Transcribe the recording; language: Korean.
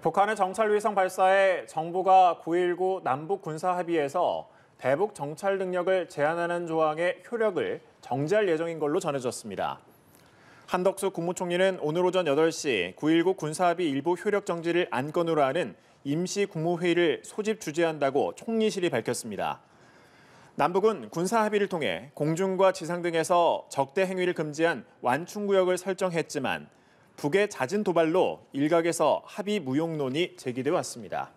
북한의 정찰위성 발사에 정부가 9.19 남북 군사합의에서 대북 정찰 능력을 제한하는 조항의 효력을 정지할 예정인 걸로 전해졌습니다. 한덕수 국무총리는 오늘 오전 8시 9.19 군사합의 일부 효력 정지를 안건으로 하는 임시 국무회의를 소집 주재한다고 총리실이 밝혔습니다. 남북은 군사합의를 통해 공중과 지상 등에서 적대 행위를 금지한 완충구역을 설정했지만 북의 잦은 도발로 일각에서 합의 무용론이 제기돼 왔습니다.